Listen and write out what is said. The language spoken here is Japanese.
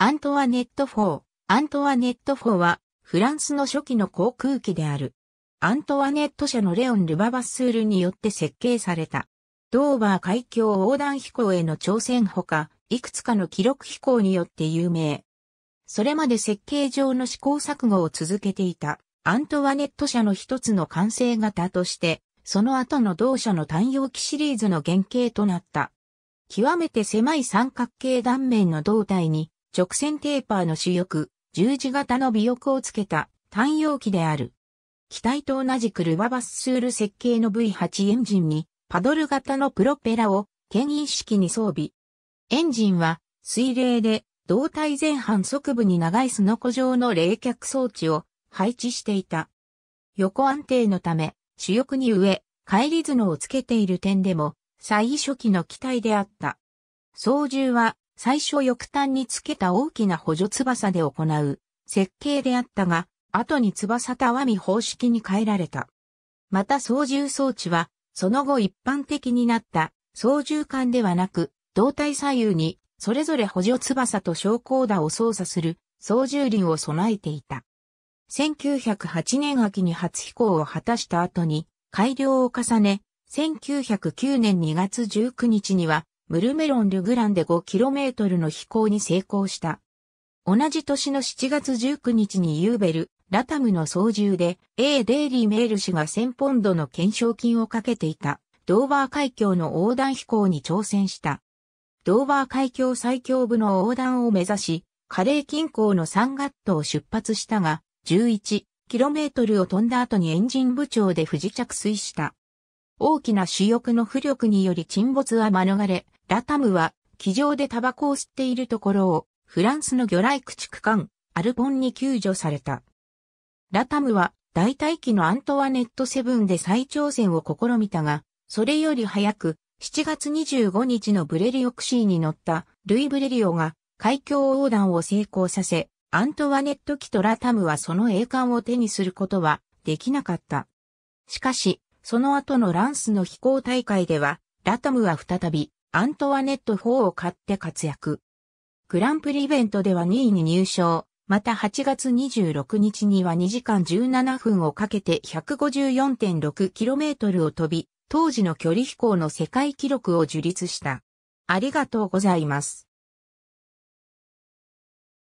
アントワネット・フォー。アントワネット・フォーは、フランスの初期の航空機である。アントワネット社のレオン・ルババスールによって設計された。ドーバー海峡横断飛行への挑戦ほか、いくつかの記録飛行によって有名。それまで設計上の試行錯誤を続けていた、アントワネット社の一つの完成型として、その後の同社の単容機シリーズの原型となった。極めて狭い三角形断面の胴体に直線テーパーの主翼、十字型の尾翼をつけた単容機である。機体と同じくルババススール設計の V8 エンジンにパドル型のプロペラを牽引式に装備。エンジンは水冷で胴体前半側部に長いスノコ状の冷却装置を配置していた。横安定のため主翼に上、返り頭をつけている点でも最初期の機体であった。操縦は最初翼端につけた大きな補助翼で行う設計であったが、後に翼たわみ方式に変えられた。また操縦装置は、その後一般的になった操縦管ではなく、胴体左右にそれぞれ補助翼と昇降打を操作する操縦輪を備えていた。1908年秋に初飛行を果たした後に改良を重ね、1909年2月19日にはムルメロン・ルグランで 5km の飛行に成功した。同じ年の7月19日にユーベル、ラタムの操縦で、A デイリー・メール氏が1000ポンドの懸賞金をかけていた、ドーバー海峡の横断飛行に挑戦した。ドーバー海峡最強部の横断を目指し、カレー近郊のサンガットを出発したが、11km を飛んだ後にエンジン部長で不時着水した。大きな主翼の浮力により沈没は免れ、ラタムは、機上でタバコを吸っているところを、フランスの魚雷駆逐艦、アルポンに救助された。ラタムは、代替機のアントワネットセブンで再挑戦を試みたが、それより早く、7月25日のブレリオクシーに乗ったルイ・ブレリオが海峡横断を成功させ、アントワネット・機とラタムはその栄冠を手にすることはできなかった。しかし、その後のランスの飛行大会では、ラタムは再びアントワネット・フォーを買って活躍。グランプリイベントでは2位に入賞。また8月26日には2時間17分をかけて 154.6km を飛び、当時の距離飛行の世界記録を樹立した。ありがとうございます。